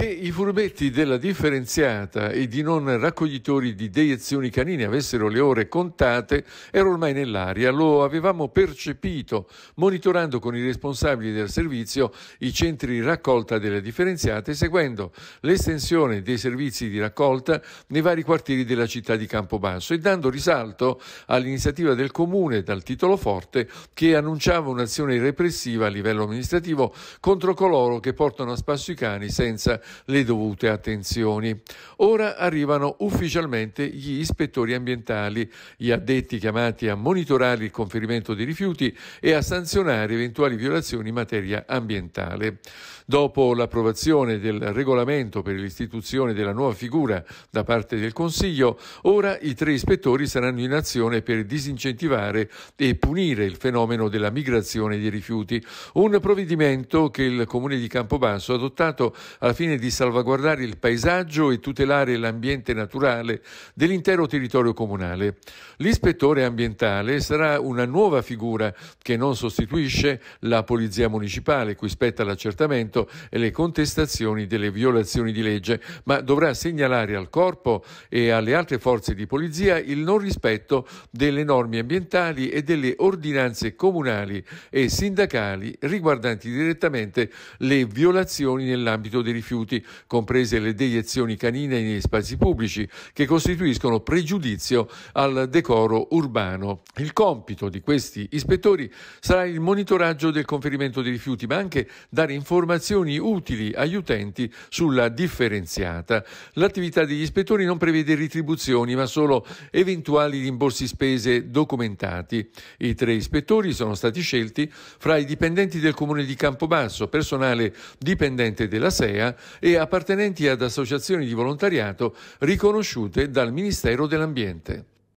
che i furbetti della differenziata e di non raccoglitori di deiezioni canine avessero le ore contate era ormai nell'aria, lo avevamo percepito monitorando con i responsabili del servizio i centri raccolta delle differenziate seguendo l'estensione dei servizi di raccolta nei vari quartieri della città di Campobasso e dando risalto all'iniziativa del comune dal titolo forte che annunciava un'azione repressiva a livello amministrativo contro coloro che portano a spasso i cani senza le dovute attenzioni. Ora arrivano ufficialmente gli ispettori ambientali, gli addetti chiamati a monitorare il conferimento dei rifiuti e a sanzionare eventuali violazioni in materia ambientale. Dopo l'approvazione del regolamento per l'istituzione della nuova figura da parte del Consiglio, ora i tre ispettori saranno in azione per disincentivare e punire il fenomeno della migrazione dei rifiuti, un provvedimento che il Comune di Campobasso ha adottato alla fine di salvaguardare il paesaggio e tutelare l'ambiente naturale dell'intero territorio comunale. L'ispettore ambientale sarà una nuova figura che non sostituisce la polizia municipale, cui spetta l'accertamento e le contestazioni delle violazioni di legge, ma dovrà segnalare al corpo e alle altre forze di polizia il non rispetto delle norme ambientali e delle ordinanze comunali e sindacali riguardanti direttamente le violazioni nell'ambito dei rifiuti rifiuti, comprese le deiezioni canine negli spazi pubblici, che costituiscono pregiudizio al decoro urbano. Il compito di questi ispettori sarà il monitoraggio del conferimento dei rifiuti, ma anche dare informazioni utili agli utenti sulla differenziata. L'attività degli ispettori non prevede ritribuzioni, ma solo eventuali rimborsi spese documentati. I tre ispettori sono stati scelti fra i dipendenti del comune di Campobasso, personale dipendente della SEA e appartenenti ad associazioni di volontariato riconosciute dal Ministero dell'Ambiente.